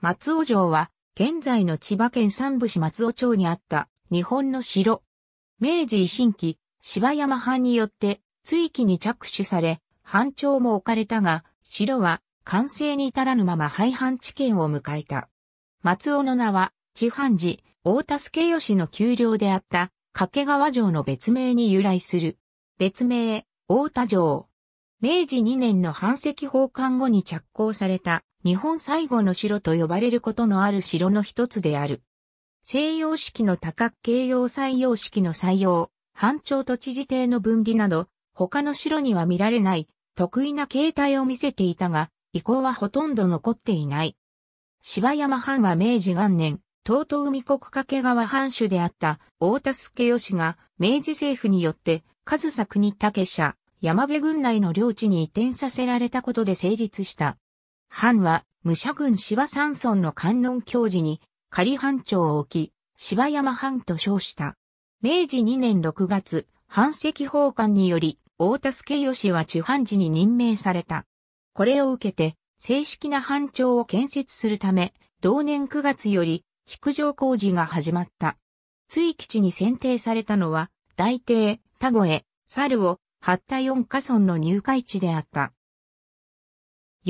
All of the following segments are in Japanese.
松尾城は、現在の千葉県三部市松尾町にあった日本の城。明治維新期、芝山藩によって追記に着手され、藩庁も置かれたが、城は完成に至らぬまま廃藩置県を迎えた。松尾の名は、地藩寺、大田助義の丘陵であった掛川城の別名に由来する。別名、大田城。明治2年の藩籍奉還後に着工された日本最後の城と呼ばれることのある城の一つである。西洋式の多角形用採用式の採用、藩長と知事邸の分離など、他の城には見られない得意な形態を見せていたが、遺構はほとんど残っていない。芝山藩は明治元年、東東海国掛川藩主であった大田助義が明治政府によって上総国武者、山部郡内の領地に移転させられたことで成立した。藩は武者軍芝山村の観音教寺に仮藩町を置き、芝山藩と称した。明治2年6月、藩籍奉還により、大田助義は地藩寺に任命された。これを受けて、正式な藩町を建設するため、同年9月より、築城工事が始まった。追基地に選定されたのは、大帝、田越、猿を、八田四家村の入会地であった。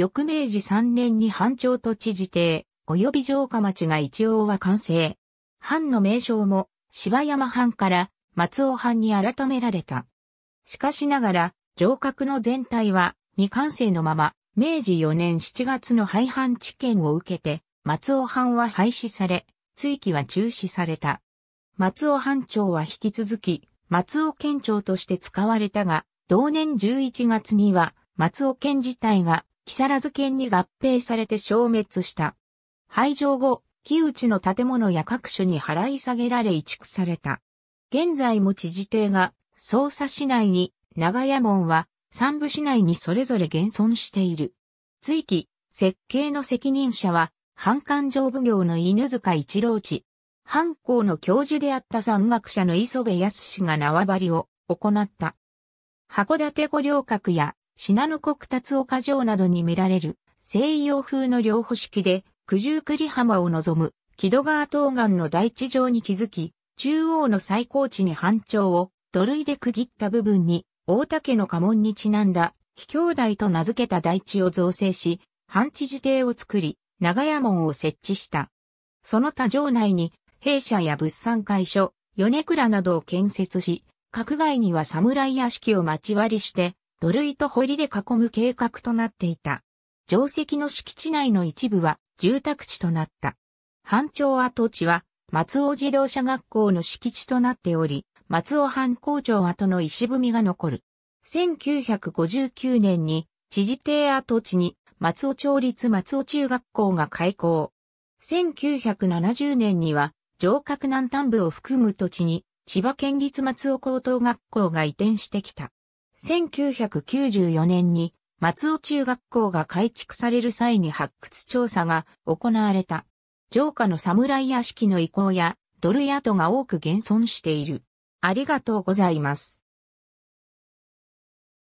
翌明治3年に藩長と知事邸、及び城下町が一応は完成。藩の名称も芝山藩から松尾藩に改められた。しかしながら、城郭の全体は未完成のまま、明治4年7月の廃藩置県を受けて、松尾藩は廃止され、追記は中止された。松尾藩長は引き続き、松尾県庁として使われたが、同年11月には、松尾県自体が木更津県に合併されて消滅した。廃城後、木内の建物や各所に払い下げられ移築された。現在も知事邸が、匝瑳市内に、長屋門は、三部市内にそれぞれ現存している。追記、設計の責任者は、半官上奉行の犬塚一郎地。藩校の教授であった山岳者の磯部康が縄張りを行った。函館五稜郭や信濃国達岡城などに見られる西洋風の両保式で九十九里浜を望む木戸川東岸の大地上に築き、中央の最高地に半丁を土塁で区切った部分に大竹の家紋にちなんだ貴兄弟と名付けた大地を造成し、半地自邸を作り、長屋門を設置した。その他城内に弊社や物産会所、米倉などを建設し、各外には侍屋敷を待ち割りして、土塁と堀で囲む計画となっていた。定石の敷地内の一部は住宅地となった。半町跡地は松尾自動車学校の敷地となっており、松尾班校長跡の石踏みが残る。1959年に知事邸跡地に松尾町立松尾中学校が開校。1970年には城郭南端部を含む土地に千葉県立松尾高等学校が移転してきた。1994年に松尾中学校が改築される際に発掘調査が行われた。城下の侍屋敷の遺構やドル跡が多く現存している。ありがとうございます。